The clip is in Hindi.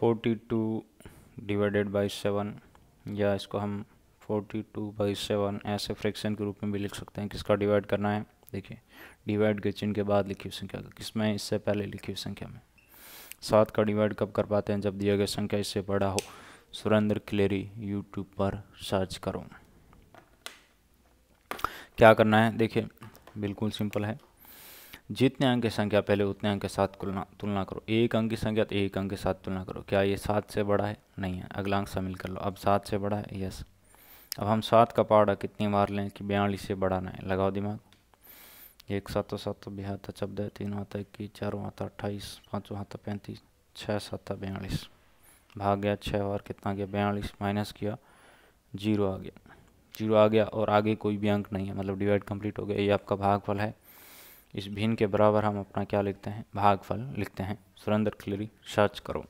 forty two divided by seven या इसको हम फोर्टी टू बाई सेवन ऐसे फ्रैक्शन के रूप में भी लिख सकते हैं किसका डिवाइड करना है देखिए डिवाइड के चिन्ह के बाद लिखी हुई संख्या किसमें इससे पहले लिखी हुई संख्या में सात का डिवाइड कब कर पाते हैं जब दिया गया संख्या इससे बड़ा हो सुरेंद्र क्लेरी यूट्यूब पर सर्च करो क्या करना है देखिए बिल्कुल सिंपल है जितने अंक की संख्या पहले उतने अंक के साथ तुलना तुलना करो एक अंक की संख्या तो एक अंक के साथ तुलना करो क्या ये सात से बड़ा है नहीं है अगला अंक शामिल कर लो अब सात से बड़ा है यस अब हम सात का पहाड़ा कितनी बार लें कि बयालीस से बड़ा ना है लगाओ दिमाग एक सात सात बिहार था चौदह तीन आता इक्कीस चार आता अट्ठाईस पाँचों आता पैंतीस छः सात बयालीस भाग गया छः और कितना गया बयालीस माइनस किया जीरो आ गया जीरो आ गया और आगे कोई भी अंक नहीं है मतलब डिवाइड कंप्लीट हो गया ये आपका भागफल है इस भिन्न के बराबर हम अपना क्या लिखते हैं भागफल लिखते हैं सुरेंद्र खिलरी सर्च करो